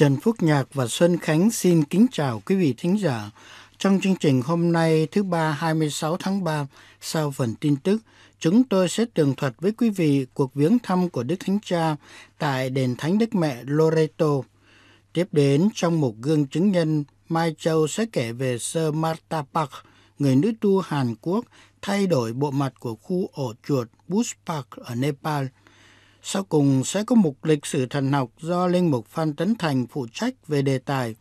Trần Phúc Nhạc và Xuân Khánh xin kính chào quý vị thính giả. Trong chương trình hôm nay thứ ba 26 tháng 3, sau phần tin tức, chúng tôi sẽ tường thuật với quý vị cuộc viếng thăm của Đức Thánh Cha tại Đền Thánh Đức Mẹ Loreto. Tiếp đến, trong một gương chứng nhân, Mai Châu sẽ kể về Sơ Marta Park, người nữ tu Hàn Quốc thay đổi bộ mặt của khu ổ chuột Bush Park ở Nepal – sau cùng sẽ có một lịch sử thần học do Linh Mục Phan Tấn Thành phụ trách về đề tài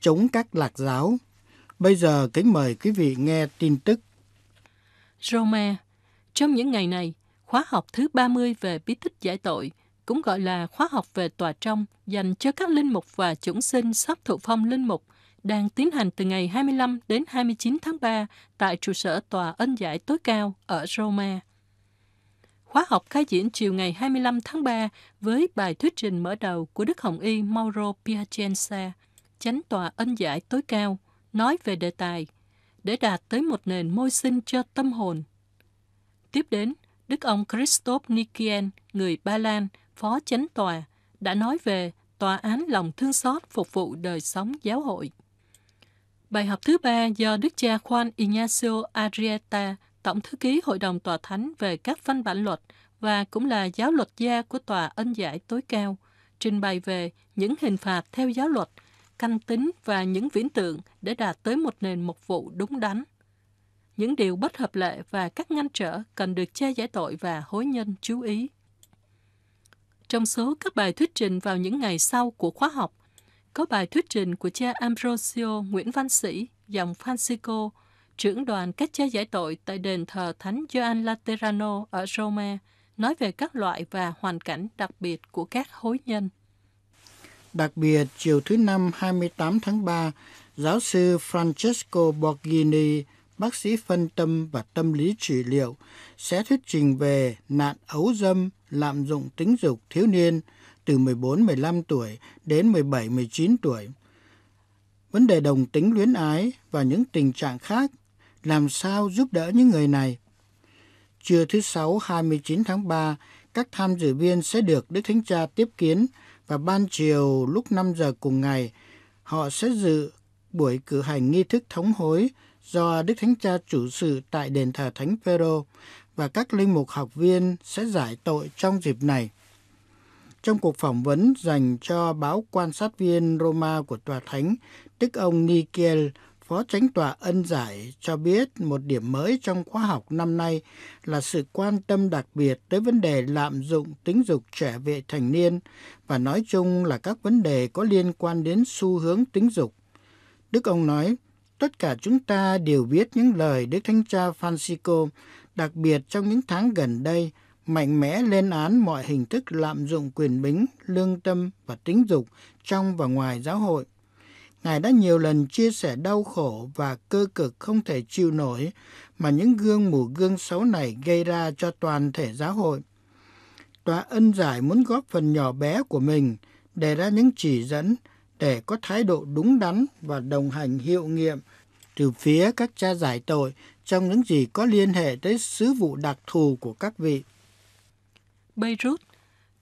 chống các lạc giáo. Bây giờ kính mời quý vị nghe tin tức. Rome, trong những ngày này, khóa học thứ 30 về bí tích giải tội, cũng gọi là khóa học về tòa trong dành cho các linh mục và chủng sinh sắp thụ phong linh mục, đang tiến hành từ ngày 25 đến 29 tháng 3 tại trụ sở Tòa Ân Giải Tối Cao ở Rome khóa học khai diễn chiều ngày 25 tháng 3 với bài thuyết trình mở đầu của Đức Hồng Y Mauro Piacenza, chánh tòa ân giải tối cao, nói về đề tài để đạt tới một nền môi sinh cho tâm hồn. Tiếp đến, Đức ông Christoph Nikien, người Ba Lan, phó chánh tòa, đã nói về tòa án lòng thương xót phục vụ đời sống giáo hội. Bài học thứ ba do Đức cha Juan Ignacio Arrieta Tổng thư ký Hội đồng Tòa Thánh về các văn bản luật và cũng là giáo luật gia của Tòa Ân Giải Tối Cao, trình bày về những hình phạt theo giáo luật, canh tính và những viễn tượng để đạt tới một nền mục vụ đúng đắn. Những điều bất hợp lệ và các ngăn trở cần được che giải tội và hối nhân chú ý. Trong số các bài thuyết trình vào những ngày sau của khóa học, có bài thuyết trình của cha Ambrosio Nguyễn Văn Sĩ, dòng Francisco, trưởng đoàn các chế giải tội tại đền thờ Thánh Gioan Laterano ở Rome nói về các loại và hoàn cảnh đặc biệt của các hối nhân. Đặc biệt, chiều thứ Năm 28 tháng 3, giáo sư Francesco Borghini, bác sĩ phân tâm và tâm lý trị liệu, sẽ thuyết trình về nạn ấu dâm, lạm dụng tính dục thiếu niên từ 14-15 tuổi đến 17-19 tuổi, vấn đề đồng tính luyến ái và những tình trạng khác làm sao giúp đỡ những người này. Trưa thứ Sáu 29 tháng 3, các tham dự viên sẽ được Đức Thánh Cha tiếp kiến và ban chiều lúc 5 giờ cùng ngày, họ sẽ dự buổi cử hành nghi thức thống hối do Đức Thánh Cha chủ sự tại đền thờ Thánh Phaero và các linh mục học viên sẽ giải tội trong dịp này. Trong cuộc phỏng vấn dành cho báo quan sát viên Roma của Tòa Thánh, Đức ông Nikiel Phó tránh tòa Ân Giải cho biết một điểm mới trong khóa học năm nay là sự quan tâm đặc biệt tới vấn đề lạm dụng tính dục trẻ vị thành niên và nói chung là các vấn đề có liên quan đến xu hướng tính dục. Đức ông nói, tất cả chúng ta đều biết những lời Đức Thánh Cha Francisco, đặc biệt trong những tháng gần đây, mạnh mẽ lên án mọi hình thức lạm dụng quyền bính, lương tâm và tính dục trong và ngoài giáo hội – Ngài đã nhiều lần chia sẻ đau khổ và cơ cực không thể chịu nổi mà những gương mù gương xấu này gây ra cho toàn thể giáo hội. Tòa ân giải muốn góp phần nhỏ bé của mình để ra những chỉ dẫn để có thái độ đúng đắn và đồng hành hiệu nghiệm từ phía các cha giải tội trong những gì có liên hệ tới sứ vụ đặc thù của các vị. Beirut,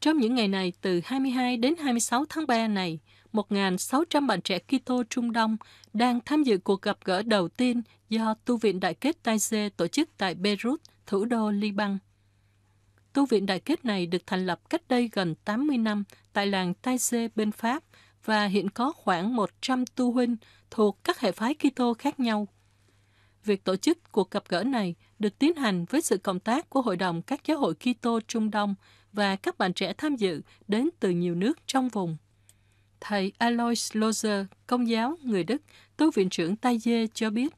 trong những ngày này từ 22 đến 26 tháng 3 này, 1.600 bạn trẻ Kitô Trung Đông đang tham dự cuộc gặp gỡ đầu tiên do Tu viện Đại kết Taize tổ chức tại Beirut, thủ đô Liban. Tu viện Đại kết này được thành lập cách đây gần 80 năm tại làng Taize bên Pháp và hiện có khoảng 100 tu huynh thuộc các hệ phái Kitô khác nhau. Việc tổ chức cuộc gặp gỡ này được tiến hành với sự cộng tác của Hội đồng các giáo hội Kitô Trung Đông và các bạn trẻ tham dự đến từ nhiều nước trong vùng. Thầy Alois Loser, công giáo người Đức, tu viện trưởng Tai Dê cho biết,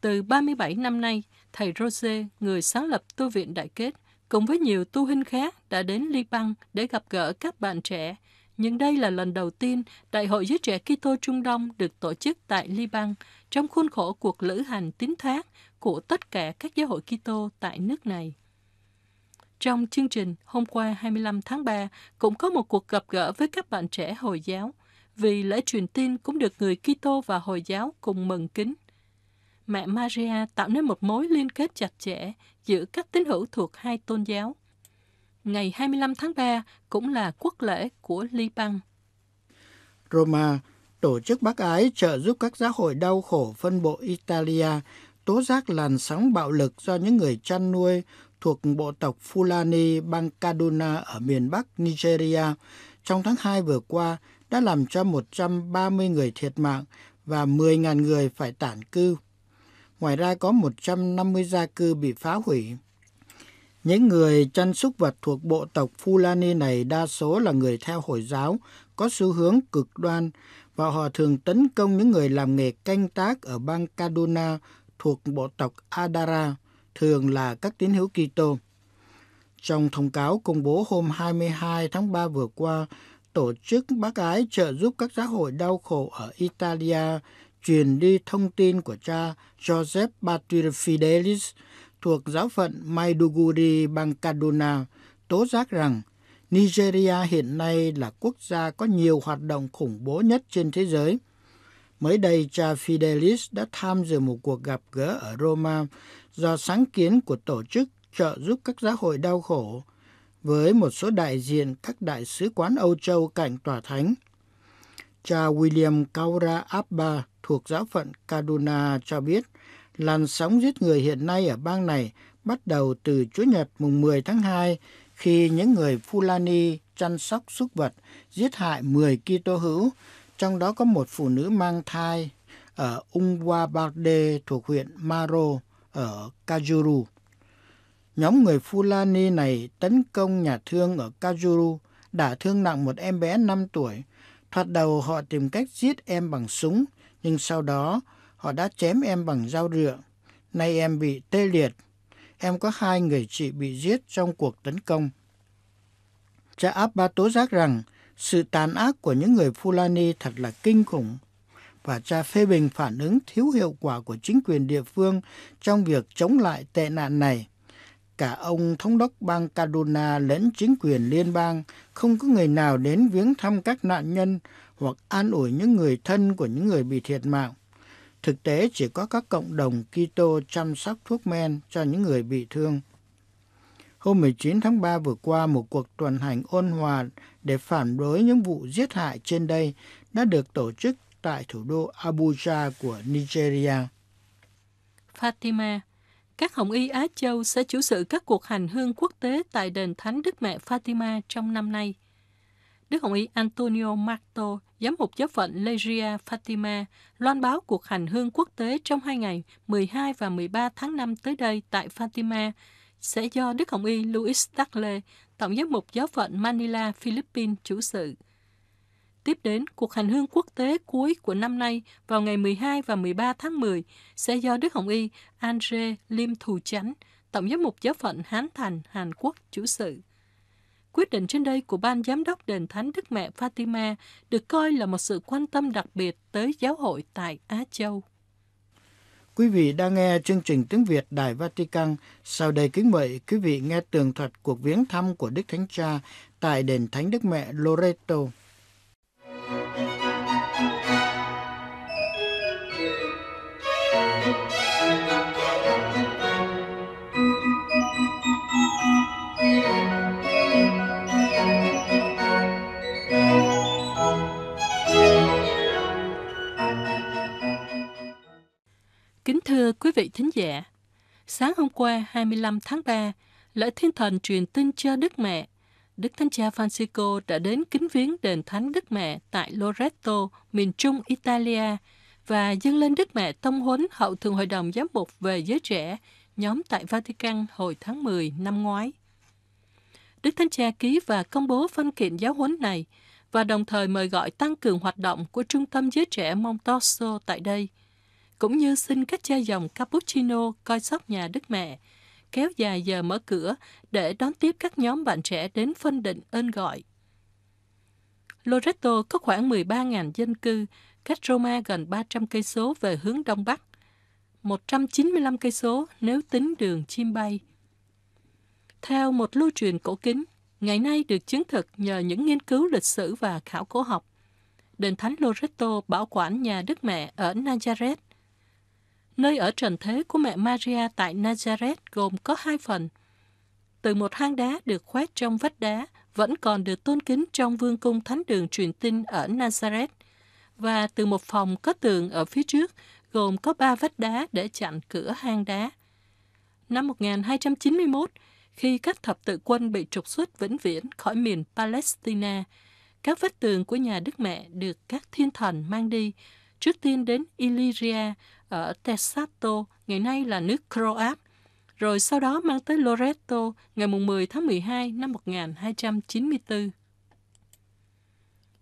từ 37 năm nay, thầy Rose, người sáng lập tu viện Đại Kết, cùng với nhiều tu huynh khác đã đến Liban để gặp gỡ các bạn trẻ. Nhưng đây là lần đầu tiên Đại hội Giới Trẻ Kitô Trung Đông được tổ chức tại Liban trong khuôn khổ cuộc lữ hành tín thác của tất cả các giáo hội Kitô tại nước này. Trong chương trình hôm qua 25 tháng 3 cũng có một cuộc gặp gỡ với các bạn trẻ Hồi giáo vì lễ truyền tin cũng được người Kitô và Hồi giáo cùng mừng kính. Mẹ Maria tạo nên một mối liên kết chặt chẽ giữa các tín hữu thuộc hai tôn giáo. Ngày 25 tháng 3 cũng là quốc lễ của Liban. Roma tổ chức bác ái trợ giúp các giáo hội đau khổ phân bộ Italia tố giác làn sóng bạo lực do những người chăn nuôi thuộc bộ tộc Fulani bang Kaduna ở miền Bắc Nigeria. Trong tháng 2 vừa qua, đã làm cho 130 người thiệt mạng và 10.000 người phải tản cư. Ngoài ra có 150 gia cư bị phá hủy. Những người chăn súc vật thuộc bộ tộc Fulani này đa số là người theo Hồi giáo, có xu hướng cực đoan và họ thường tấn công những người làm nghề canh tác ở bang Kaduna thuộc bộ tộc Adara, thường là các tín hữu Kitô. Trong thông cáo công bố hôm 22 tháng 3 vừa qua, tổ chức bác ái trợ giúp các giáo hội đau khổ ở Italia truyền đi thông tin của cha Joseph Batir Fidelis thuộc giáo phận Maiduguri bang Kaduna tố giác rằng Nigeria hiện nay là quốc gia có nhiều hoạt động khủng bố nhất trên thế giới. Mới đây, cha Fidelis đã tham dự một cuộc gặp gỡ ở Roma do sáng kiến của tổ chức trợ giúp các giáo hội đau khổ với một số đại diện các đại sứ quán Âu Châu cạnh tòa thánh. Cha William Kaura Abba thuộc giáo phận Kaduna cho biết làn sóng giết người hiện nay ở bang này bắt đầu từ Chủ nhật mùng 10 tháng 2 khi những người Fulani chăn sóc súc vật giết hại 10 Kitô hữu, trong đó có một phụ nữ mang thai ở Ungwabade thuộc huyện Maro ở Kajuru. Nhóm người Fulani này tấn công nhà thương ở Kajuru, đã thương nặng một em bé 5 tuổi. Thoạt đầu họ tìm cách giết em bằng súng, nhưng sau đó họ đã chém em bằng dao rựa. Nay em bị tê liệt. Em có hai người chị bị giết trong cuộc tấn công. Cha Abba tố giác rằng sự tàn ác của những người Fulani thật là kinh khủng và cha phê bình phản ứng thiếu hiệu quả của chính quyền địa phương trong việc chống lại tệ nạn này cả ông thống đốc bang Kaduna lẫn chính quyền liên bang không có người nào đến viếng thăm các nạn nhân hoặc an ủi những người thân của những người bị thiệt mạng. Thực tế chỉ có các cộng đồng Kitô chăm sóc thuốc men cho những người bị thương. Hôm 19 tháng 3 vừa qua, một cuộc tuần hành ôn hòa để phản đối những vụ giết hại trên đây đã được tổ chức tại thủ đô Abuja của Nigeria. Fatima, các Hồng Y Á Châu sẽ chủ sự các cuộc hành hương quốc tế tại Đền Thánh Đức Mẹ Fatima trong năm nay. Đức Hồng Y Antonio Marto, giám mục giáo phận Legia Fatima, loan báo cuộc hành hương quốc tế trong hai ngày 12 và 13 tháng 5 tới đây tại Fatima sẽ do Đức Hồng Y Luis Tagle, tổng giám mục giáo phận Manila, Philippines chủ sự. Tiếp đến, cuộc hành hương quốc tế cuối của năm nay vào ngày 12 và 13 tháng 10 sẽ do Đức Hồng Y Andre Lim Thù Chánh, Tổng giám mục giáo phận Hán Thành, Hàn Quốc chủ sự. Quyết định trên đây của Ban Giám đốc Đền Thánh Đức Mẹ Fatima được coi là một sự quan tâm đặc biệt tới giáo hội tại Á Châu. Quý vị đang nghe chương trình tiếng Việt Đài Vatican. Sau đây kính mời quý vị nghe tường thuật cuộc viếng thăm của Đức Thánh Cha tại Đền Thánh Đức Mẹ Loreto. vị thính giả, sáng hôm qua 25 tháng 3, lễ thiên thần truyền tin cho Đức Mẹ. Đức Thánh Cha Francisco đã đến kính viếng đền Thánh Đức Mẹ tại Loreto, miền Trung Italia và dâng lên Đức Mẹ tông huấn hậu thường hội đồng giám mục về giới trẻ nhóm tại Vatican hồi tháng 10 năm ngoái. Đức Thánh Cha ký và công bố phân kiện giáo huấn này và đồng thời mời gọi tăng cường hoạt động của Trung tâm Giới Trẻ Montosso tại đây cũng như xin các cha dòng cappuccino coi sóc nhà Đức Mẹ, kéo dài giờ mở cửa để đón tiếp các nhóm bạn trẻ đến phân định ơn gọi. Loreto có khoảng 13.000 dân cư, cách Roma gần 300 cây số về hướng đông bắc, 195 cây số nếu tính đường chim bay. Theo một lưu truyền cổ kính, ngày nay được chứng thực nhờ những nghiên cứu lịch sử và khảo cổ học. Đền Thánh Loreto bảo quản nhà Đức Mẹ ở Nazareth Nơi ở trần thế của mẹ Maria tại Nazareth gồm có hai phần. Từ một hang đá được khoét trong vách đá vẫn còn được tôn kính trong vương cung thánh đường truyền tin ở Nazareth và từ một phòng có tường ở phía trước gồm có ba vách đá để chặn cửa hang đá. Năm 1291, khi các thập tự quân bị trục xuất vĩnh viễn khỏi miền Palestine, các vách tường của nhà Đức Mẹ được các thiên thần mang đi, trước tiên đến Illyria ở Tesato, ngày nay là nước Croat, rồi sau đó mang tới Loreto ngày 10 tháng 12 năm 1294.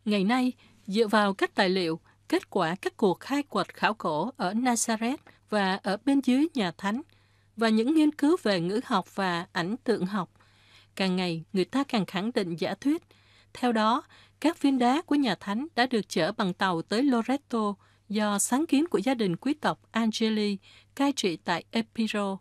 Ngày nay, dựa vào các tài liệu, kết quả các cuộc khai quật khảo cổ ở Nazareth và ở bên dưới nhà thánh, và những nghiên cứu về ngữ học và ảnh tượng học, càng ngày người ta càng khẳng định giả thuyết. Theo đó, các viên đá của nhà thánh đã được chở bằng tàu tới Loreto, do sáng kiến của gia đình quý tộc Angeli cai trị tại Epiro.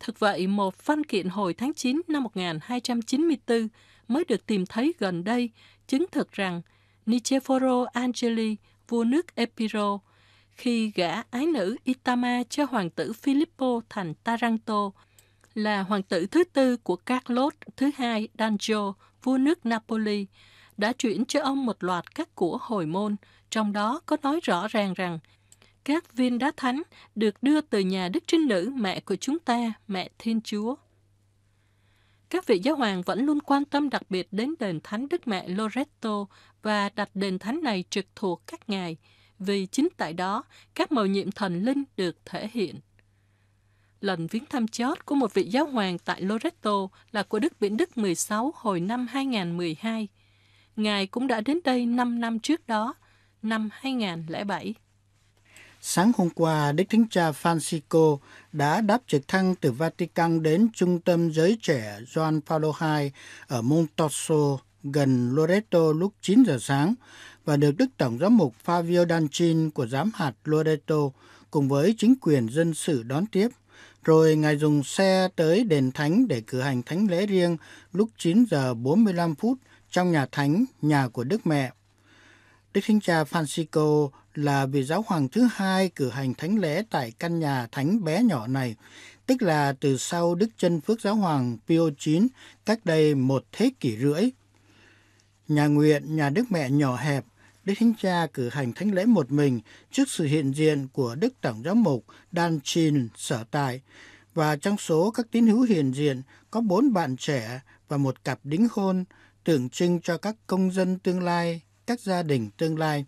Thực vậy, một văn kiện hồi tháng 9 năm 1294 mới được tìm thấy gần đây chứng thực rằng Niceforo Angeli, vua nước Epiro, khi gả ái nữ Itama cho hoàng tử Filippo thành Taranto, là hoàng tử thứ tư của Carlos thứ hai Danjo, vua nước Napoli, đã chuyển cho ông một loạt các của hồi môn, trong đó có nói rõ ràng rằng các viên đá thánh được đưa từ nhà Đức Trinh Nữ, mẹ của chúng ta, mẹ Thiên Chúa. Các vị giáo hoàng vẫn luôn quan tâm đặc biệt đến đền thánh Đức Mẹ Loreto và đặt đền thánh này trực thuộc các ngài, vì chính tại đó các màu nhiệm thần linh được thể hiện. Lần viếng thăm chót của một vị giáo hoàng tại Loreto là của Đức Biển Đức 16 hồi năm 2012. Ngài cũng đã đến đây 5 năm trước đó, năm 2007. Sáng hôm qua, Đức Thánh Cha Francisco đã đáp trực thăng từ Vatican đến trung tâm giới trẻ John Paulo II ở Montosso, gần Loreto lúc 9 giờ sáng và được Đức Tổng giám mục Fabio Dancin của giám hạt Loreto cùng với chính quyền dân sự đón tiếp. Rồi Ngài dùng xe tới đền thánh để cử hành thánh lễ riêng lúc 9 giờ 45 phút trong nhà thánh, nhà của Đức Mẹ Đức Thánh Cha Francisco là vị giáo hoàng thứ hai cử hành thánh lễ tại căn nhà thánh bé nhỏ này, tức là từ sau Đức Chân Phước Giáo Hoàng Pio IX cách đây một thế kỷ rưỡi. Nhà nguyện, nhà Đức Mẹ nhỏ hẹp, Đức Thánh Cha cử hành thánh lễ một mình trước sự hiện diện của Đức Tổng giám mục Dan Chin sở tại, và trong số các tín hữu hiện diện có bốn bạn trẻ và một cặp đính hôn tượng trưng cho các công dân tương lai các gia đình tương lai.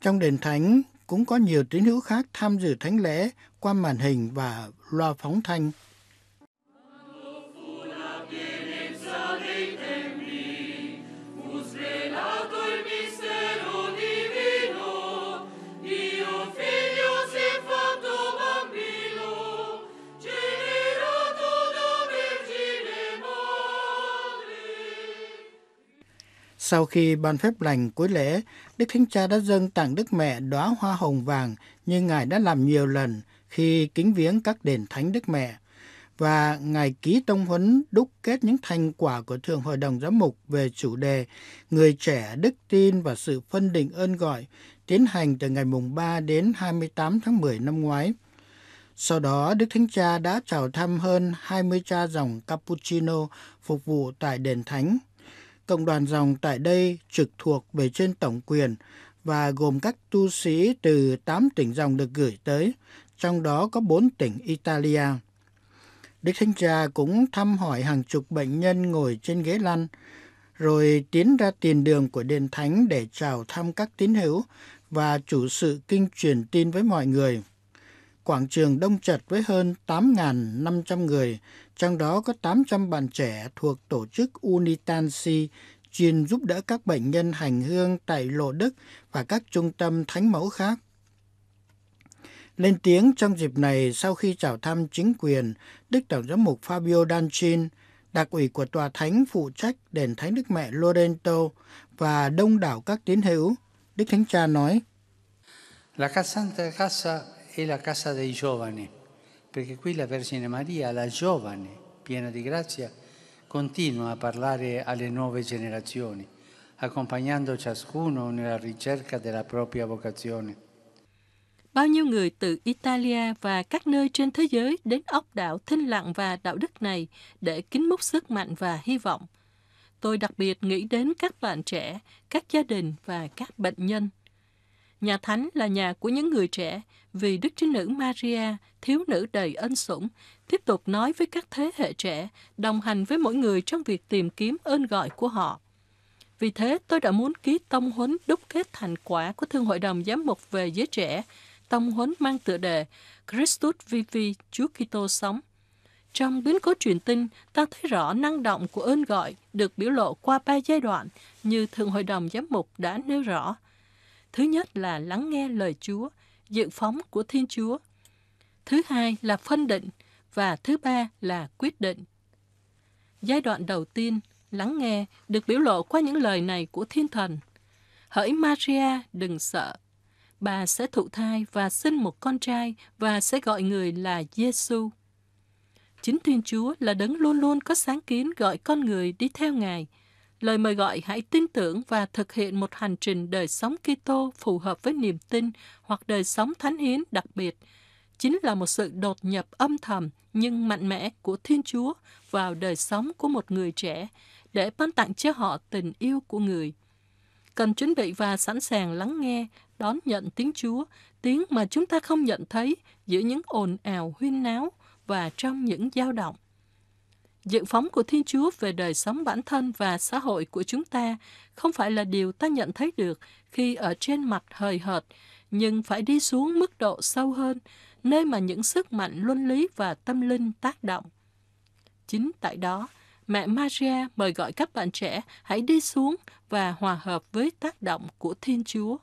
Trong đền thánh cũng có nhiều tín hữu khác tham dự thánh lễ qua màn hình và loa phóng thanh. Sau khi ban phép lành cuối lễ, Đức Thánh Cha đã dâng tặng Đức Mẹ đóa hoa hồng vàng như Ngài đã làm nhiều lần khi kính viếng các đền thánh Đức Mẹ. Và Ngài ký tông huấn đúc kết những thành quả của Thường Hội đồng Giám mục về chủ đề Người trẻ đức tin và sự phân định ơn gọi tiến hành từ ngày mùng 3 đến 28 tháng 10 năm ngoái. Sau đó, Đức Thánh Cha đã chào thăm hơn 20 cha dòng Cappuccino phục vụ tại đền thánh Cộng đoàn dòng tại đây trực thuộc về trên tổng quyền và gồm các tu sĩ từ 8 tỉnh dòng được gửi tới, trong đó có 4 tỉnh Italia. Đức Thánh Cha cũng thăm hỏi hàng chục bệnh nhân ngồi trên ghế lăn, rồi tiến ra tiền đường của Đền Thánh để chào thăm các tín hữu và chủ sự kinh truyền tin với mọi người. Quảng trường Đông chật với hơn 8.500 người trong đó có 800 bạn trẻ thuộc tổ chức Unitansi chuyên giúp đỡ các bệnh nhân hành hương tại Lộ Đức và các trung tâm thánh mẫu khác. Lên tiếng trong dịp này sau khi chào thăm chính quyền, Đức Tổng giám mục Fabio Dancin, đặc ủy của tòa thánh phụ trách đền thánh Đức Mẹ Lorenzo và đông đảo các tín hữu, Đức Thánh Cha nói: La Casa Santa Casa è la casa dei giovani perché qui la Vergine Maria, la giovane, piena di grazia, continua a parlare alle nuove generazioni, accompagnando ciascuno nella ricerca della propria vocazione. Bao nhiêu người từ Italia và các nơi trên thế giới đến ốc đảo thinh lặng và đạo đức này để kính múc sức mạnh và hy vọng. Tôi đặc biệt nghĩ đến các bạn trẻ, các gia đình và các bệnh nhân. Nhà thánh là nhà của những người trẻ, vì Đức Trinh Nữ Maria, thiếu nữ đầy ân sủng, tiếp tục nói với các thế hệ trẻ, đồng hành với mỗi người trong việc tìm kiếm ơn gọi của họ. Vì thế, tôi đã muốn ký tông huấn đúc kết thành quả của Thương hội đồng giám mục về giới trẻ, tông huấn mang tựa đề Christus Vivi, Chúa Kitô sống. Trong biến cố truyền tin, ta thấy rõ năng động của ơn gọi được biểu lộ qua ba giai đoạn như Thượng hội đồng giám mục đã nêu rõ – Thứ nhất là lắng nghe lời Chúa, dự phóng của Thiên Chúa. Thứ hai là phân định và thứ ba là quyết định. Giai đoạn đầu tiên, lắng nghe được biểu lộ qua những lời này của Thiên Thần. Hỡi Maria, đừng sợ. Bà sẽ thụ thai và sinh một con trai và sẽ gọi người là Giêsu. Chính Thiên Chúa là đấng luôn luôn có sáng kiến gọi con người đi theo Ngài – lời mời gọi hãy tin tưởng và thực hiện một hành trình đời sống Kitô phù hợp với niềm tin hoặc đời sống thánh hiến đặc biệt chính là một sự đột nhập âm thầm nhưng mạnh mẽ của Thiên Chúa vào đời sống của một người trẻ để ban tặng cho họ tình yêu của người. Cần chuẩn bị và sẵn sàng lắng nghe, đón nhận tiếng Chúa, tiếng mà chúng ta không nhận thấy giữa những ồn ào huyên náo và trong những dao động. Diện phóng của Thiên Chúa về đời sống bản thân và xã hội của chúng ta không phải là điều ta nhận thấy được khi ở trên mặt hời hợt, nhưng phải đi xuống mức độ sâu hơn, nơi mà những sức mạnh luân lý và tâm linh tác động. Chính tại đó, mẹ Maria mời gọi các bạn trẻ hãy đi xuống và hòa hợp với tác động của Thiên Chúa.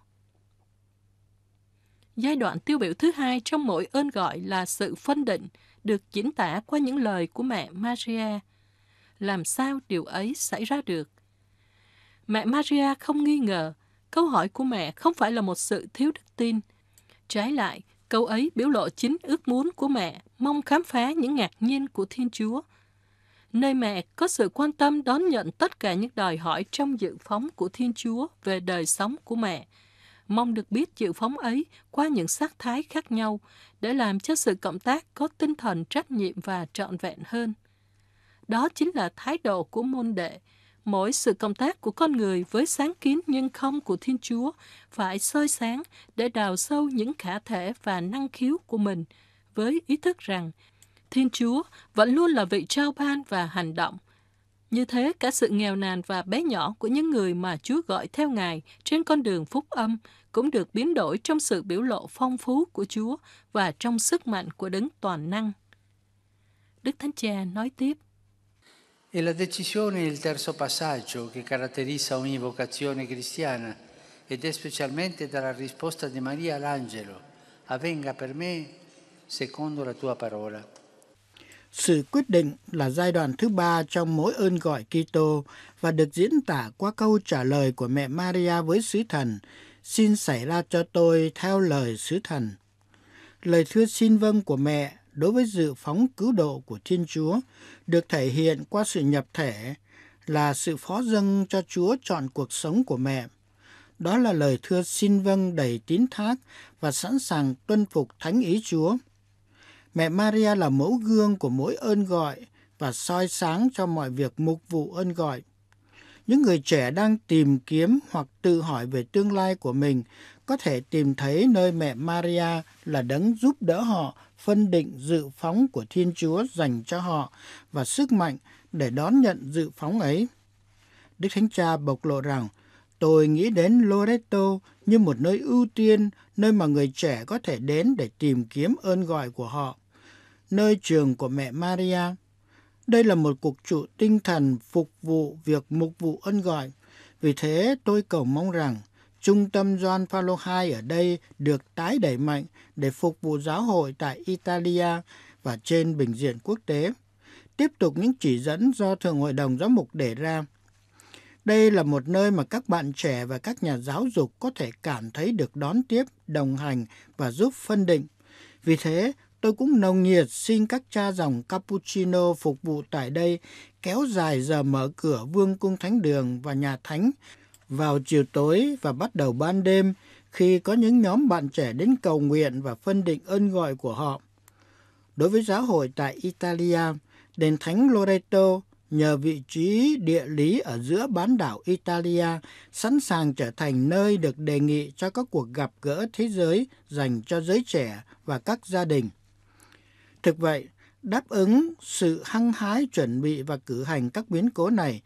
Giai đoạn tiêu biểu thứ hai trong mỗi ơn gọi là sự phân định – được diễn tả qua những lời của mẹ Maria. Làm sao điều ấy xảy ra được? Mẹ Maria không nghi ngờ, câu hỏi của mẹ không phải là một sự thiếu đức tin. Trái lại, câu ấy biểu lộ chính ước muốn của mẹ, mong khám phá những ngạc nhiên của Thiên Chúa. Nơi mẹ có sự quan tâm đón nhận tất cả những đòi hỏi trong dự phóng của Thiên Chúa về đời sống của mẹ, mong được biết dự phóng ấy qua những sắc thái khác nhau để làm cho sự cộng tác có tinh thần trách nhiệm và trọn vẹn hơn. Đó chính là thái độ của môn đệ. Mỗi sự cộng tác của con người với sáng kiến nhưng không của Thiên Chúa phải soi sáng để đào sâu những khả thể và năng khiếu của mình với ý thức rằng Thiên Chúa vẫn luôn là vị trao ban và hành động. Như thế, cả sự nghèo nàn và bé nhỏ của những người mà Chúa gọi theo Ngài trên con đường phúc âm cũng được biến đổi trong sự biểu lộ phong phú của Chúa và trong sức mạnh của đấng toàn năng. Đức Thánh Cha nói tiếp: E la decisione è il terzo passaggio che caratterizza ogni vocazione cristiana ed è specialmente dalla risposta di Maria all'angelo: Avvenga per me secondo la tua parola. Sự quyết định là giai đoạn thứ ba trong mỗi ơn gọi Kitô và được diễn tả qua câu trả lời của mẹ Maria với sứ thần xin xảy ra cho tôi theo lời sứ thần. Lời thưa xin vâng của mẹ đối với dự phóng cứu độ của Thiên Chúa được thể hiện qua sự nhập thể là sự phó dâng cho Chúa chọn cuộc sống của mẹ. Đó là lời thưa xin vâng đầy tín thác và sẵn sàng tuân phục thánh ý Chúa. Mẹ Maria là mẫu gương của mỗi ơn gọi và soi sáng cho mọi việc mục vụ ơn gọi những người trẻ đang tìm kiếm hoặc tự hỏi về tương lai của mình có thể tìm thấy nơi mẹ Maria là đấng giúp đỡ họ phân định dự phóng của Thiên Chúa dành cho họ và sức mạnh để đón nhận dự phóng ấy. Đức Thánh Cha bộc lộ rằng, tôi nghĩ đến Loreto như một nơi ưu tiên, nơi mà người trẻ có thể đến để tìm kiếm ơn gọi của họ, nơi trường của mẹ Maria đây là một cuộc trụ tinh thần phục vụ việc mục vụ ân gọi. Vì thế tôi cầu mong rằng trung tâm John Paul II ở đây được tái đẩy mạnh để phục vụ giáo hội tại Italia và trên bình diện quốc tế. Tiếp tục những chỉ dẫn do Thượng Hội đồng giáo mục đề ra. Đây là một nơi mà các bạn trẻ và các nhà giáo dục có thể cảm thấy được đón tiếp, đồng hành và giúp phân định. Vì thế, Tôi cũng nồng nhiệt xin các cha dòng cappuccino phục vụ tại đây kéo dài giờ mở cửa vương cung thánh đường và nhà thánh vào chiều tối và bắt đầu ban đêm khi có những nhóm bạn trẻ đến cầu nguyện và phân định ơn gọi của họ. Đối với giáo hội tại Italia, đền thánh Loreto nhờ vị trí địa lý ở giữa bán đảo Italia sẵn sàng trở thành nơi được đề nghị cho các cuộc gặp gỡ thế giới dành cho giới trẻ và các gia đình. Thực vậy, đáp ứng sự hăng hái chuẩn bị và cử hành các biến cố này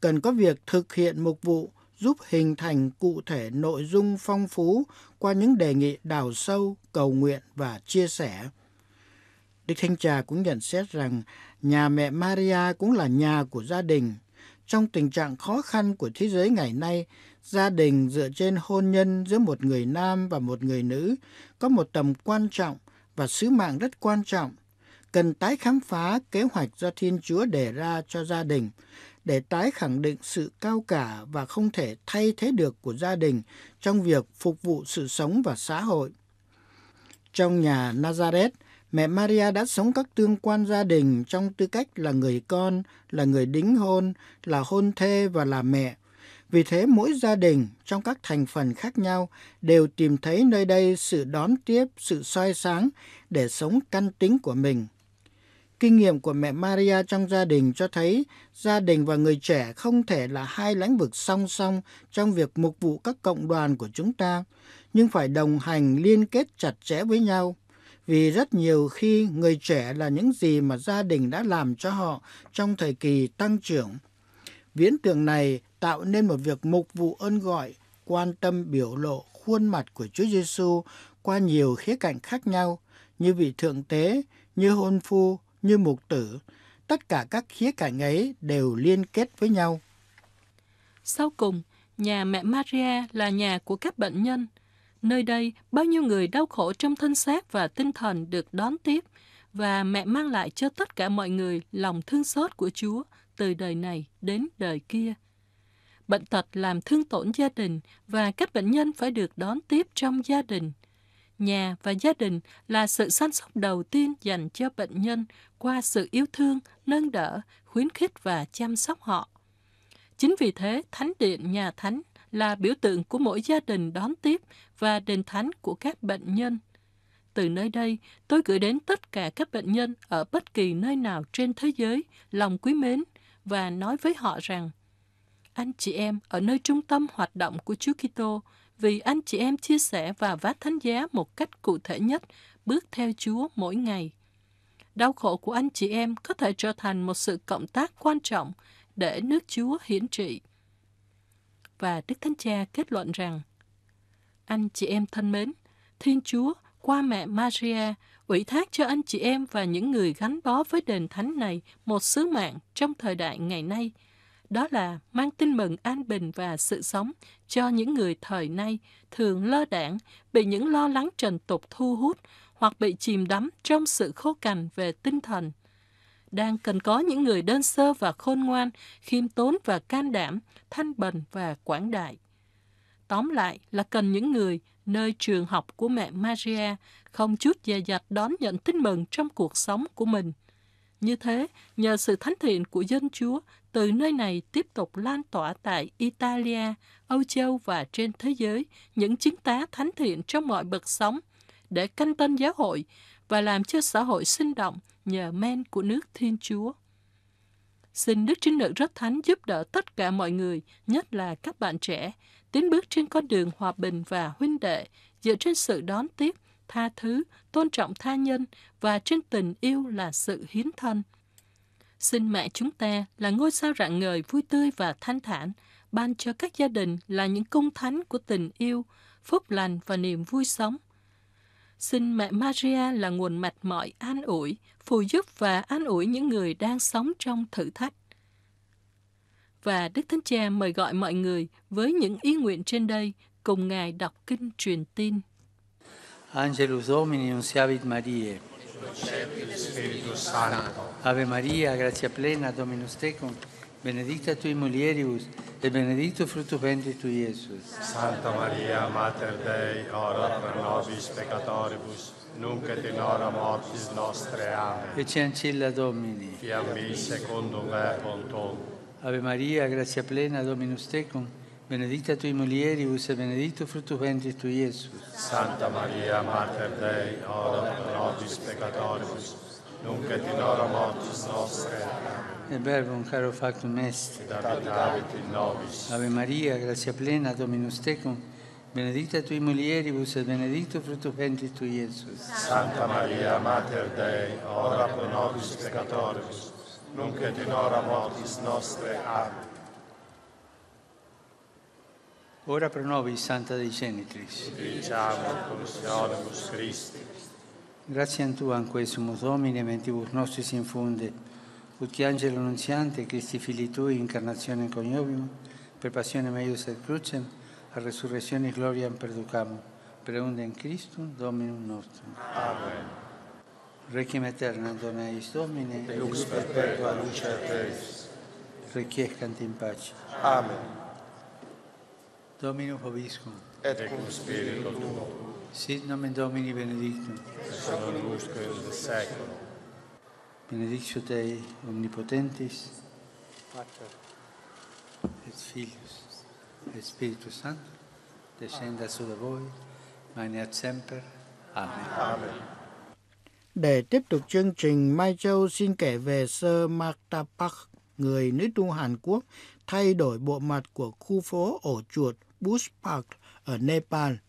cần có việc thực hiện mục vụ giúp hình thành cụ thể nội dung phong phú qua những đề nghị đào sâu, cầu nguyện và chia sẻ. Đức Thanh Trà cũng nhận xét rằng nhà mẹ Maria cũng là nhà của gia đình. Trong tình trạng khó khăn của thế giới ngày nay, gia đình dựa trên hôn nhân giữa một người nam và một người nữ có một tầm quan trọng và sứ mạng rất quan trọng, cần tái khám phá kế hoạch do Thiên Chúa đề ra cho gia đình để tái khẳng định sự cao cả và không thể thay thế được của gia đình trong việc phục vụ sự sống và xã hội. Trong nhà Nazareth, mẹ Maria đã sống các tương quan gia đình trong tư cách là người con, là người đính hôn, là hôn thê và là mẹ – vì thế mỗi gia đình trong các thành phần khác nhau đều tìm thấy nơi đây sự đón tiếp, sự soi sáng để sống căn tính của mình. Kinh nghiệm của mẹ Maria trong gia đình cho thấy gia đình và người trẻ không thể là hai lĩnh vực song song trong việc mục vụ các cộng đoàn của chúng ta, nhưng phải đồng hành liên kết chặt chẽ với nhau. Vì rất nhiều khi người trẻ là những gì mà gia đình đã làm cho họ trong thời kỳ tăng trưởng Viễn tưởng này tạo nên một việc mục vụ ơn gọi, quan tâm biểu lộ khuôn mặt của Chúa Giêsu qua nhiều khía cạnh khác nhau, như vị thượng tế, như hôn phu, như mục tử. Tất cả các khía cạnh ấy đều liên kết với nhau. Sau cùng, nhà mẹ Maria là nhà của các bệnh nhân. Nơi đây, bao nhiêu người đau khổ trong thân xác và tinh thần được đón tiếp, và mẹ mang lại cho tất cả mọi người lòng thương xót của Chúa, từ đời này đến đời kia. Bệnh tật làm thương tổn gia đình và các bệnh nhân phải được đón tiếp trong gia đình. Nhà và gia đình là sự săn sóc đầu tiên dành cho bệnh nhân qua sự yêu thương, nâng đỡ, khuyến khích và chăm sóc họ. Chính vì thế, Thánh Điện Nhà Thánh là biểu tượng của mỗi gia đình đón tiếp và đền thánh của các bệnh nhân. Từ nơi đây, tôi gửi đến tất cả các bệnh nhân ở bất kỳ nơi nào trên thế giới lòng quý mến, và nói với họ rằng anh chị em ở nơi trung tâm hoạt động của Chúa Kitô vì anh chị em chia sẻ và vác thánh giá một cách cụ thể nhất bước theo Chúa mỗi ngày. Đau khổ của anh chị em có thể trở thành một sự cộng tác quan trọng để nước Chúa hiển trị. Và Đức Thánh Cha kết luận rằng, Anh chị em thân mến, Thiên Chúa qua mẹ Maria ủy thác cho anh chị em và những người gắn bó với đền thánh này một sứ mạng trong thời đại ngày nay, đó là mang tin mừng an bình và sự sống cho những người thời nay thường lơ đảng, bị những lo lắng trần tục thu hút hoặc bị chìm đắm trong sự khô cằn về tinh thần. Đang cần có những người đơn sơ và khôn ngoan, khiêm tốn và can đảm, thanh bần và quảng đại. Tóm lại là cần những người nơi trường học của mẹ Maria, không chút dè dặt đón nhận tin mừng trong cuộc sống của mình. Như thế, nhờ sự thánh thiện của dân Chúa, từ nơi này tiếp tục lan tỏa tại Italia, Âu Châu và trên thế giới những chứng tá thánh thiện trong mọi bậc sống để canh tân giáo hội và làm cho xã hội sinh động nhờ men của nước Thiên Chúa. Xin Đức Trinh Nữ Rất Thánh giúp đỡ tất cả mọi người, nhất là các bạn trẻ, tiến bước trên con đường hòa bình và huynh đệ dựa trên sự đón tiếp, tha thứ, tôn trọng tha nhân và trên tình yêu là sự hiến thân. Xin mẹ chúng ta là ngôi sao rạng ngời vui tươi và thanh thản, ban cho các gia đình là những công thánh của tình yêu, phúc lành và niềm vui sống. Xin mẹ Maria là nguồn mạch mọi an ủi, phù giúp và an ủi những người đang sống trong thử thách và Đức Thánh Cha mời gọi mọi người với những ý nguyện trên đây cùng Ngài đọc kinh truyền tin. Angelus Domini Nunciavit Mariae. Ave Maria, gratia plena, Dominus tecum, benedicta tui mulieribus, e benedicto frutto ventris tui, Iesus. Santa Maria, Mater Dei, ora pro nobis peccatoribus, nunc et in hora mortis nostre. Amen. E ancilla Domini. Fiammi secundum verbum tuum. Ave Maria, grazia plena, Dominus tecum, benedicta tui mulieribus e benedictus frutto ventris tu, Gesù. Santa Maria, Mater Dei, ora pro nobis peccatoribus, nunc et in hora mortis nostre. E un caro factum est. Et abitavit in nobis. Ave Maria, grazia plena, Dominus tecum, benedicta tui mulieribus e benedictus frutto ventris tu, Gesù. Santa Maria, Mater Dei, ora pro nobis peccatoribus, nunc et in hora mortis nostre. Amen. Ora per nobis, Santa Dei Genitris. Diciamo, consolibus Christi. Grazie a Tu, anque sumo Domine, mentibus nostris infunde, Utti angelo annunziante, Cristi fili Tui, incarnazione coniovium, per passione meius et crucem, a resurrezione gloriam perducamo, per unde in Christum, Dominum nostrum. Amen. Requiem aeternam Domine eis Domine, et lux perpetua lucea teis. Requiescant in pace. Amen. Dominum hobiscum, et cum spiritu tuo. Sit nomen Domini benedictum, et sod on in the seculo. Benedictio Dei omnipotentis, Pater, et filius, et spiritus Sanctus, descenda su de voi, maniat semper. Amen. Amen. Amen. Để tiếp tục chương trình, Mai Châu xin kể về Sơ Magda Park, người nữ tu Hàn Quốc, thay đổi bộ mặt của khu phố ổ chuột Bush Park ở Nepal –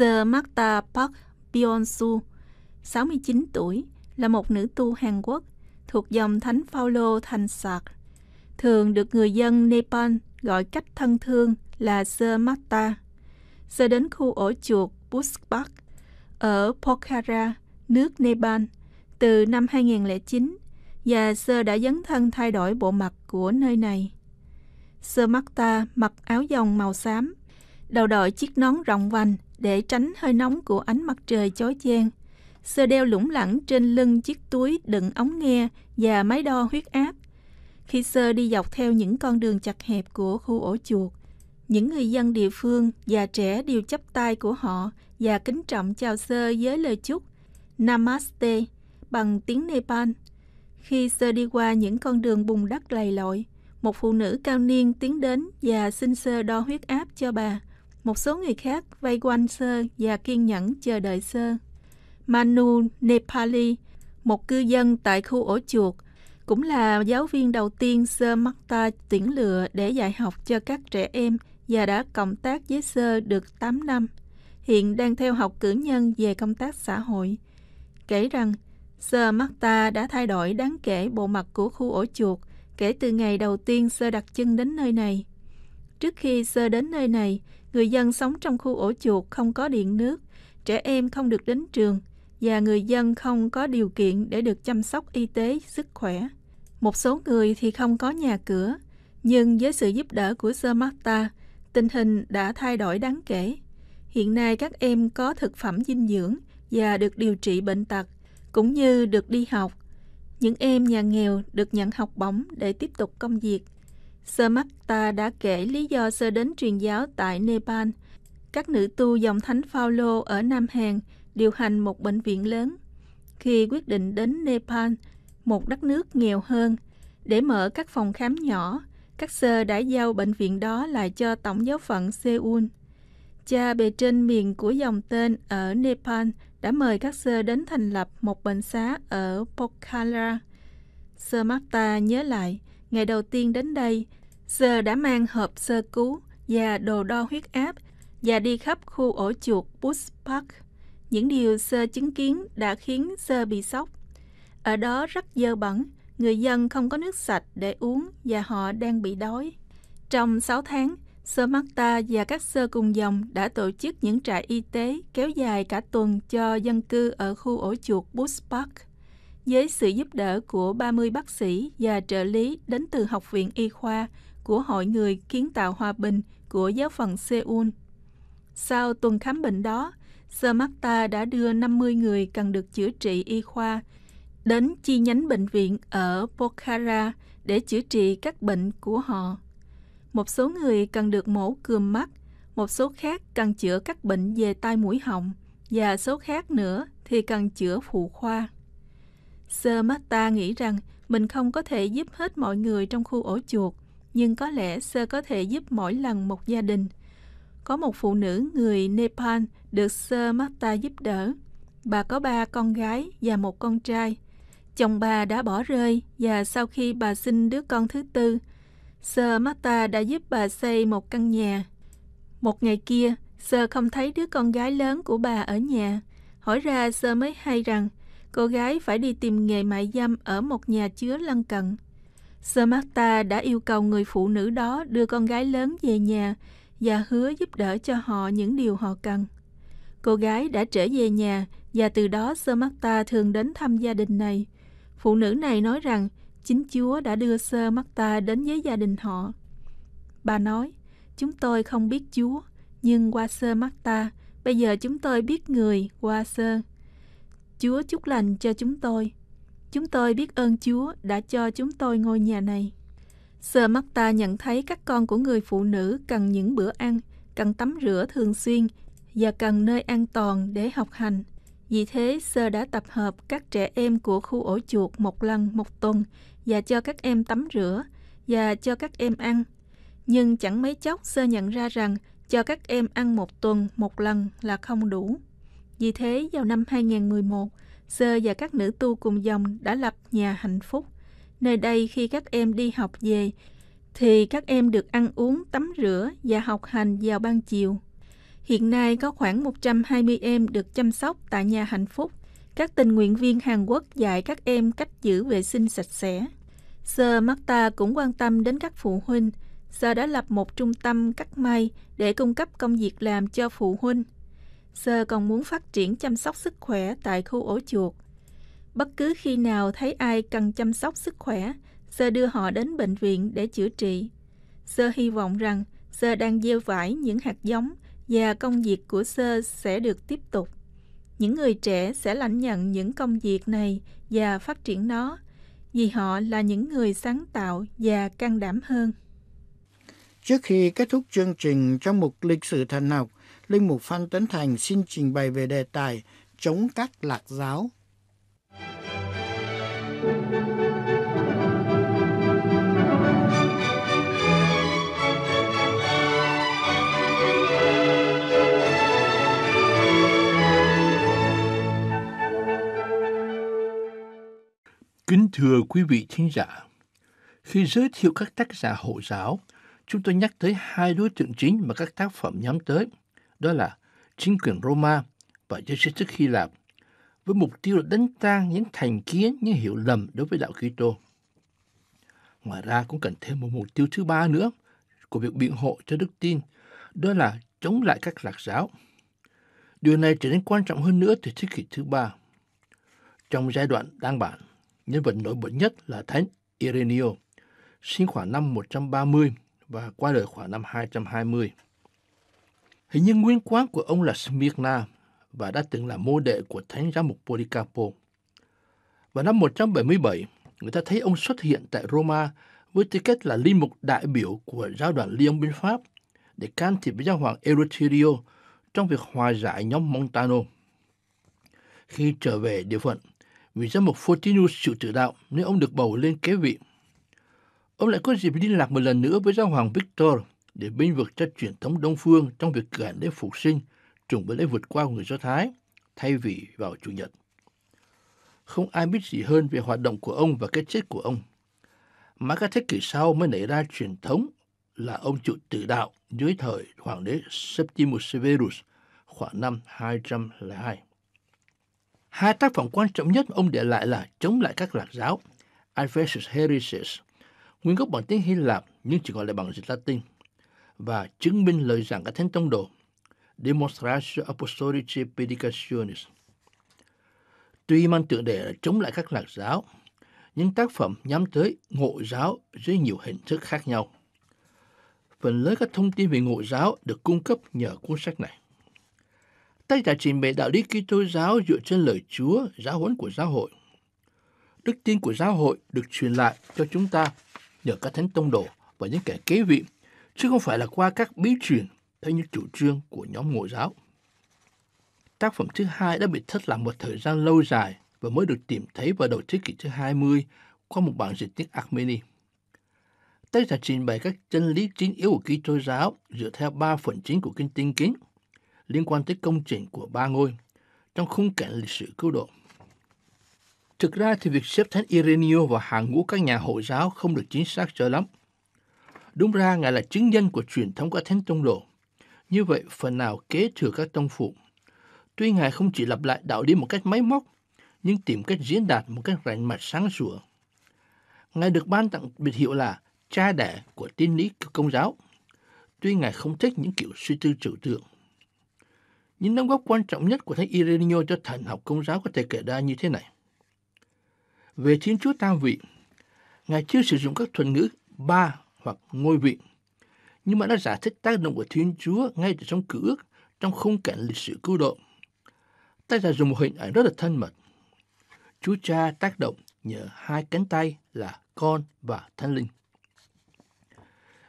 Sir Marta Park Byung-su, 69 tuổi, là một nữ tu Hàn Quốc thuộc dòng Thánh Phaolô Thành Sạc, thường được người dân Nepal gọi cách thân thương là Sir Marta. Sir đến khu ổ chuột Busbak ở Pokhara, nước Nepal, từ năm 2009 và sơ đã dấn thân thay đổi bộ mặt của nơi này. Sir Marta mặc áo dòng màu xám đầu đội chiếc nón rộng vành để tránh hơi nóng của ánh mặt trời chói chang. Sơ đeo lủng lẳng trên lưng chiếc túi đựng ống nghe và máy đo huyết áp. Khi sơ đi dọc theo những con đường chặt hẹp của khu ổ chuột, những người dân địa phương, và trẻ đều chắp tay của họ và kính trọng chào sơ với lời chúc Namaste bằng tiếng Nepal. Khi sơ đi qua những con đường bùn đất lầy lội, một phụ nữ cao niên tiến đến và xin sơ đo huyết áp cho bà. Một số người khác vây quanh Sơ và kiên nhẫn chờ đợi Sơ. Manu Nepali, một cư dân tại khu ổ chuột, cũng là giáo viên đầu tiên Sơ ta tuyển lựa để dạy học cho các trẻ em và đã cộng tác với Sơ được 8 năm. Hiện đang theo học cử nhân về công tác xã hội. Kể rằng, Sơ ta đã thay đổi đáng kể bộ mặt của khu ổ chuột kể từ ngày đầu tiên Sơ đặt chân đến nơi này. Trước khi Sơ đến nơi này, người dân sống trong khu ổ chuột không có điện nước, trẻ em không được đến trường và người dân không có điều kiện để được chăm sóc y tế, sức khỏe. Một số người thì không có nhà cửa, nhưng với sự giúp đỡ của Sơ Marta, tình hình đã thay đổi đáng kể. Hiện nay các em có thực phẩm dinh dưỡng và được điều trị bệnh tật, cũng như được đi học. Những em nhà nghèo được nhận học bổng để tiếp tục công việc. Sơ Makta đã kể lý do sơ đến truyền giáo tại Nepal. Các nữ tu dòng thánh Phaolô ở Nam Hàn điều hành một bệnh viện lớn. Khi quyết định đến Nepal, một đất nước nghèo hơn, để mở các phòng khám nhỏ, các sơ đã giao bệnh viện đó lại cho tổng giáo phận Seoul. Cha bề trên miền của dòng tên ở Nepal đã mời các sơ đến thành lập một bệnh xá ở Pokhara. Sơ Marta nhớ lại, ngày đầu tiên đến đây, sơ đã mang hộp sơ cứu và đồ đo huyết áp và đi khắp khu ổ chuột Bush Park. Những điều sơ chứng kiến đã khiến sơ bị sốc. Ở đó rất dơ bẩn, người dân không có nước sạch để uống và họ đang bị đói. Trong 6 tháng, Sơ Marta và các sơ cùng dòng đã tổ chức những trại y tế kéo dài cả tuần cho dân cư ở khu ổ chuột Bush Park với sự giúp đỡ của 30 bác sĩ và trợ lý đến từ Học viện Y khoa của Hội Người Kiến tạo Hòa bình của giáo phận Seoul. Sau tuần khám bệnh đó, Smarta đã đưa 50 người cần được chữa trị y khoa đến chi nhánh bệnh viện ở Pokhara để chữa trị các bệnh của họ. Một số người cần được mổ cườm mắt, một số khác cần chữa các bệnh về tai mũi họng và số khác nữa thì cần chữa phụ khoa. Sơ Mata nghĩ rằng mình không có thể giúp hết mọi người trong khu ổ chuột, nhưng có lẽ sơ có thể giúp mỗi lần một gia đình. Có một phụ nữ người Nepal được sơ Mata giúp đỡ. Bà có ba con gái và một con trai. Chồng bà đã bỏ rơi và sau khi bà sinh đứa con thứ tư, sơ Mata đã giúp bà xây một căn nhà. Một ngày kia, sơ không thấy đứa con gái lớn của bà ở nhà. Hỏi ra sơ mới hay rằng cô gái phải đi tìm nghề mại dâm ở một nhà chứa lân cận. Samantha đã yêu cầu người phụ nữ đó đưa con gái lớn về nhà và hứa giúp đỡ cho họ những điều họ cần. Cô gái đã trở về nhà và từ đó Samantha thường đến thăm gia đình này. Phụ nữ này nói rằng chính Chúa đã đưa Samantha đến với gia đình họ. Bà nói, chúng tôi không biết Chúa, nhưng qua Samantha, bây giờ chúng tôi biết người qua sơ Chúa chúc lành cho chúng tôi. Chúng tôi biết ơn Chúa đã cho chúng tôi ngôi nhà này. Sơ mắt ta nhận thấy các con của người phụ nữ cần những bữa ăn, cần tắm rửa thường xuyên và cần nơi an toàn để học hành. Vì thế, Sơ đã tập hợp các trẻ em của khu ổ chuột một lần một tuần và cho các em tắm rửa và cho các em ăn. Nhưng chẳng mấy chốc Sơ nhận ra rằng cho các em ăn một tuần một lần là không đủ. Vì thế, vào năm 2011, Sơ và các nữ tu cùng dòng đã lập nhà hạnh phúc. Nơi đây khi các em đi học về, thì các em được ăn uống, tắm rửa và học hành vào ban chiều. Hiện nay có khoảng 120 em được chăm sóc tại nhà hạnh phúc. Các tình nguyện viên Hàn Quốc dạy các em cách giữ vệ sinh sạch sẽ. Sơ Marta cũng quan tâm đến các phụ huynh. Sơ đã lập một trung tâm cắt may để cung cấp công việc làm cho phụ huynh sơ còn muốn phát triển chăm sóc sức khỏe tại khu ổ chuột. Bất cứ khi nào thấy ai cần chăm sóc sức khỏe, sơ đưa họ đến bệnh viện để chữa trị. Sơ hy vọng rằng sơ đang gieo vải những hạt giống và công việc của sơ sẽ được tiếp tục. Những người trẻ sẽ lãnh nhận những công việc này và phát triển nó vì họ là những người sáng tạo và can đảm hơn. Trước khi kết thúc chương trình trong mục lịch sử thần học, Linh Mục Phan Tấn Thành xin trình bày về đề tài chống các lạc giáo. Kính thưa quý vị thính giả, khi giới thiệu các tác giả hộ giáo, chúng tôi nhắc tới hai đối tượng chính mà các tác phẩm nhắm tới – đó là chính quyền Roma và giới trí thức Hy Lạp với mục tiêu là đánh tan những thành kiến, những hiểu lầm đối với đạo Kitô. Ngoài ra cũng cần thêm một mục tiêu thứ ba nữa của việc biện hộ cho đức tin, đó là chống lại các lạc giáo. Điều này trở nên quan trọng hơn nữa từ thế kỷ thứ ba. Trong giai đoạn đang bản, nhân vật nổi bật nhất là Thánh Ireneo, sinh khoảng năm 130 và qua đời khoảng năm 220. Hình như nguyên quán của ông là Smyrna và đã từng là mô đệ của thánh giám mục Policarpo. Vào năm 177, người ta thấy ông xuất hiện tại Roma với tư cách là linh mục đại biểu của giáo đoàn liên bên Pháp để can thiệp với giáo hoàng Eleuterio trong việc hòa giải nhóm Montano. Khi trở về địa phận, vì giám mục Fortinus chịu tự đạo nên ông được bầu lên kế vị. Ông lại có dịp liên lạc một lần nữa với giáo hoàng Victor – để binh vực cho truyền thống Đông Phương trong việc cử hành lễ phục sinh trùng với lễ vượt qua của người Do Thái, thay vì vào Chủ nhật. Không ai biết gì hơn về hoạt động của ông và cái chết của ông. Mãi các thế kỷ sau mới nảy ra truyền thống là ông chịu tử đạo dưới thời hoàng đế Septimus Severus khoảng năm 202. Hai tác phẩm quan trọng nhất ông để lại là Chống lại các lạc giáo, Adversus Heresies, nguyên gốc bằng tiếng Hy Lạp nhưng chỉ gọi lại bằng dịch Latin và chứng minh lời giảng các thánh tông đồ Demonstratio apostolici Predicationis. Tuy mang tượng đề chống lại các lạc giáo, những tác phẩm nhắm tới ngộ giáo dưới nhiều hình thức khác nhau. Phần lớn các thông tin về ngộ giáo được cung cấp nhờ cuốn sách này. Tác giả trình bày đạo lý Kitô giáo dựa trên lời Chúa, giáo huấn của giáo hội. Đức tin của giáo hội được truyền lại cho chúng ta nhờ các thánh tông đồ và những kẻ kế vị chứ không phải là qua các bí truyền theo như chủ trương của nhóm ngộ giáo. Tác phẩm thứ hai đã bị thất lạc một thời gian lâu dài và mới được tìm thấy vào đầu thế kỷ thứ 20 qua một bản dịch tiếng Armeni. Tác giả trình bày các chân lý chính yếu của Kitô giáo dựa theo ba phần chính của kinh tinh kính liên quan tới công trình của ba ngôi trong khung cảnh lịch sử cứu độ. Thực ra thì việc xếp thánh Ireneo vào hàng ngũ các nhà hộ giáo không được chính xác cho lắm – Đúng ra Ngài là chứng nhân của truyền thống các Thánh Tông đồ Như vậy, phần nào kế thừa các tông phụ. Tuy Ngài không chỉ lặp lại đạo lý một cách máy móc, nhưng tìm cách diễn đạt một cách rành mạch sáng sủa. Ngài được ban tặng biệt hiệu là cha đẻ của tín lý công giáo, tuy Ngài không thích những kiểu suy tư trừu tượng. Những đóng góp quan trọng nhất của Thánh Irenio cho thần học công giáo có thể kể ra như thế này. Về Thiên Chúa Tam Vị, Ngài chưa sử dụng các thuật ngữ ba hoặc ngôi vị. Nhưng mà nó giải thích tác động của Thiên Chúa ngay từ trong cử ước, trong khung cảnh lịch sử cứu độ. Tác giả dùng một hình ảnh rất là thân mật. Chúa cha tác động nhờ hai cánh tay là con và thánh linh.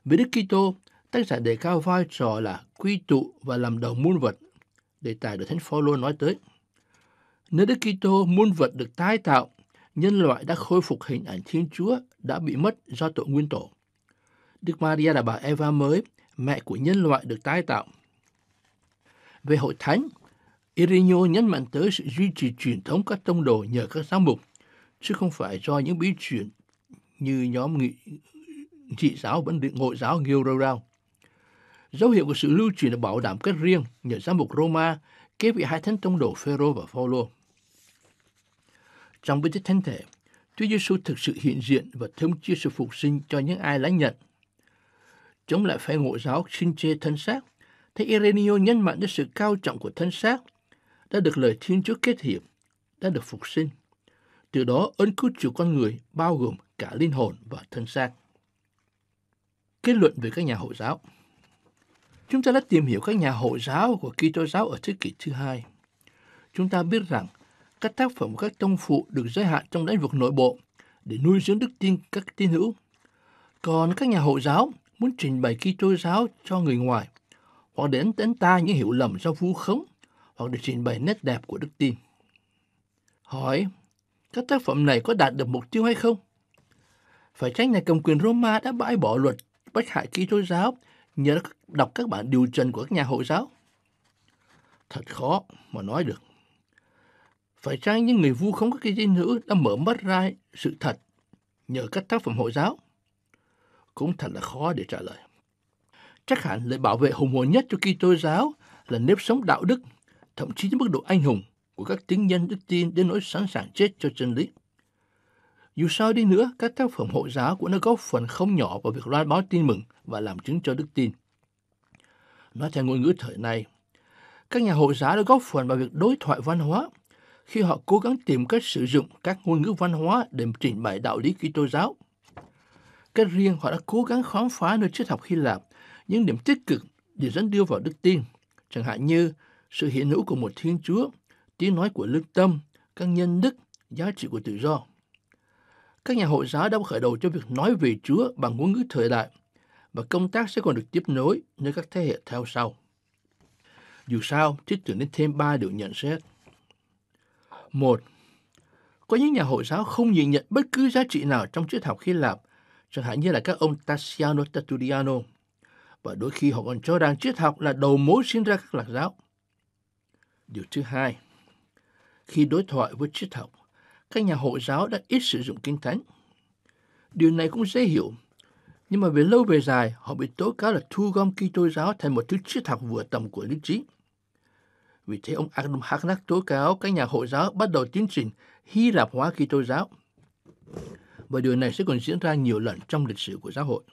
Về Đức Kitô, tác giả đề cao vai trò là quy tụ và làm đầu muôn vật, đề tài được Thánh Phaolô nói tới. Nếu Đức Kitô muôn vật được tái tạo, nhân loại đã khôi phục hình ảnh Thiên Chúa đã bị mất do tội nguyên tổ. Đức Maria là bà Eva mới, mẹ của nhân loại được tái tạo. Về hội thánh, Irinho nhấn mạnh tới sự duy trì truyền thống các tông đồ nhờ các giám mục, chứ không phải do những bí truyền như nhóm nghị, trị giáo vẫn định ngộ giáo Gilrorao. Dấu hiệu của sự lưu truyền được bảo đảm cách riêng nhờ giám mục Roma kế vị hai thánh tông đồ Phêrô và Phaolô. Trong bí tích thánh thể, Chúa Giêsu thực sự hiện diện và thông chia sự phục sinh cho những ai lãnh nhận – chúng lại phải ngộ giáo Shinche thân xác. Thầy Irenio nhấn mạnh đến sự cao trọng của thân xác đã được lời Thiên Chúa kết hiệp, đã được phục sinh. Từ đó, ơn cứu chuộc con người bao gồm cả linh hồn và thân xác. Kết luận về các nhà hộ giáo Chúng ta đã tìm hiểu các nhà hộ giáo của Kitô giáo ở thế kỷ thứ hai. Chúng ta biết rằng các tác phẩm của các tông phụ được giới hạn trong lĩnh vực nội bộ để nuôi dưỡng đức tin các tín hữu. Còn các nhà hộ giáo muốn trình bày Kitô giáo cho người ngoài, hoặc đến đến ta những hiểu lầm do vu khống, hoặc để trình bày nét đẹp của đức tin. Hỏi, các tác phẩm này có đạt được mục tiêu hay không? Phải tránh nhà cầm quyền Roma đã bãi bỏ luật bách hại Kitô giáo nhờ đọc các bản điều trần của các nhà hội giáo. Thật khó mà nói được. Phải chăng những người vu khống các cái dinh nữ đã mở mắt ra sự thật nhờ các tác phẩm hội giáo? cũng thật là khó để trả lời. Chắc hẳn lời bảo vệ hùng hồn nhất cho Kitô giáo là nếp sống đạo đức, thậm chí đến mức độ anh hùng của các tín nhân đức tin đến nỗi sẵn sàng chết cho chân lý. Dù sao đi nữa, các tác phẩm hộ giáo cũng đã góp phần không nhỏ vào việc loan báo tin mừng và làm chứng cho đức tin. Nói theo ngôn ngữ thời nay, các nhà hộ giáo đã góp phần vào việc đối thoại văn hóa khi họ cố gắng tìm cách sử dụng các ngôn ngữ văn hóa để trình bày đạo lý Kitô giáo cái riêng họ đã cố gắng khám phá nơi triết học Hy Lạp những điểm tích cực để dẫn đưa vào đức tin, chẳng hạn như sự hiện hữu của một Thiên Chúa, tiếng nói của lương tâm, các nhân đức, giá trị của tự do. Các nhà hội giáo đã khởi đầu cho việc nói về Chúa bằng ngôn ngữ thời đại và công tác sẽ còn được tiếp nối nơi các thế hệ theo sau. Dù sao, thuyết tưởng đến thêm ba điều nhận xét. Một, có những nhà hội giáo không nhìn nhận bất cứ giá trị nào trong triết học Hy Lạp chẳng hạn như là các ông Tassiano Tertulliano, và đôi khi họ còn cho rằng triết học là đầu mối sinh ra các lạc giáo. Điều thứ hai, khi đối thoại với triết học, các nhà hội giáo đã ít sử dụng kinh thánh. Điều này cũng dễ hiểu, nhưng mà về lâu về dài, họ bị tố cáo là thu gom Kitô giáo thành một thứ triết học vừa tầm của lý trí. Vì thế ông Adam Harnack tố cáo các nhà hội giáo bắt đầu tiến trình hy lạp hóa Kitô giáo và điều này sẽ còn diễn ra nhiều lần trong lịch sử của giáo hội.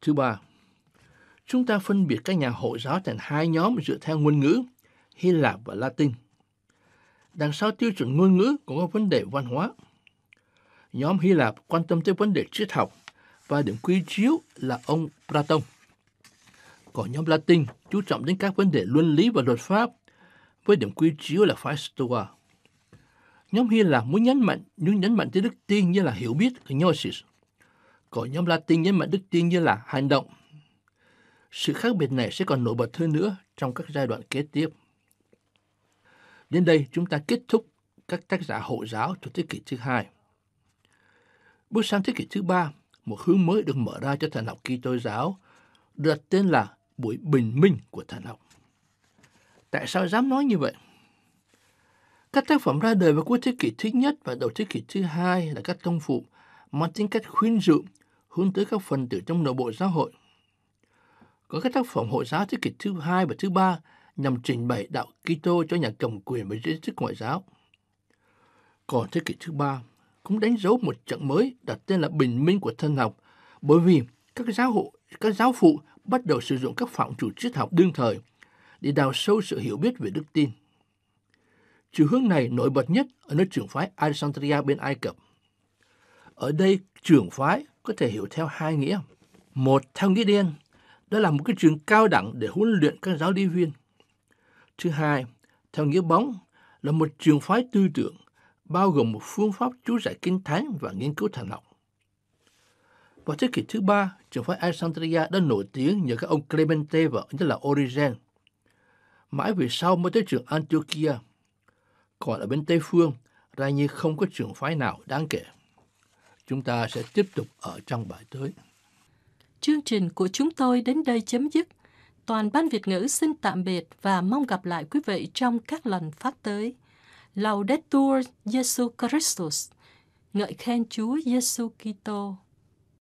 Thứ ba, chúng ta phân biệt các nhà hội giáo thành hai nhóm dựa theo ngôn ngữ Hy Lạp và Latin. Đằng sau tiêu chuẩn ngôn ngữ cũng có vấn đề văn hóa. Nhóm Hy Lạp quan tâm tới vấn đề triết học và điểm quy chiếu là ông Platon. Còn nhóm Latin chú trọng đến các vấn đề luân lý và luật pháp với điểm quy chiếu là phái Stoa. Nhóm Hy Lạp muốn nhấn mạnh, muốn nhấn mạnh tới đức tin như là hiểu biết, gnosis. Còn nhóm Latin nhấn mạnh đức tin như là hành động. Sự khác biệt này sẽ còn nổi bật hơn nữa trong các giai đoạn kế tiếp. Đến đây chúng ta kết thúc các tác giả hộ giáo thuộc thế kỷ thứ hai. Bước sang thế kỷ thứ ba, một hướng mới được mở ra cho thần học Kitô giáo, được tên là buổi bình minh của thần học. Tại sao dám nói như vậy? Các tác phẩm ra đời vào cuối thế kỷ thứ nhất và đầu thế kỷ thứ hai là các công phụ mang tính cách khuyến dụ, hướng tới các phần tử trong nội bộ giáo hội. Có các tác phẩm hội giáo thế kỷ thứ hai và thứ ba nhằm trình bày đạo Kitô cho nhà cầm quyền và giới chức ngoại giáo. Còn thế kỷ thứ ba cũng đánh dấu một trận mới đặt tên là bình minh của thân học, bởi vì các giáo hội, các giáo phụ bắt đầu sử dụng các phạm chủ triết học đương thời để đào sâu sự hiểu biết về đức tin. Chiều hướng này nổi bật nhất ở nơi trưởng phái Alexandria bên Ai Cập. Ở đây, trưởng phái có thể hiểu theo hai nghĩa. Một, theo nghĩa đen, đó là một cái trường cao đẳng để huấn luyện các giáo lý viên. Thứ hai, theo nghĩa bóng, là một trường phái tư tưởng, bao gồm một phương pháp chú giải kinh thánh và nghiên cứu thần học. Vào thế kỷ thứ ba, trường phái Alexandria đã nổi tiếng nhờ các ông Clemente và nhất là Origen. Mãi về sau mới tới trường Antiochia, còn ở bên Tây Phương, ra như không có trường phái nào đáng kể. Chúng ta sẽ tiếp tục ở trong bài tới. Chương trình của chúng tôi đến đây chấm dứt. Toàn ban Việt ngữ xin tạm biệt và mong gặp lại quý vị trong các lần phát tới. Laudetur Jesu Christus. Ngợi khen Chúa Giêsu Kitô.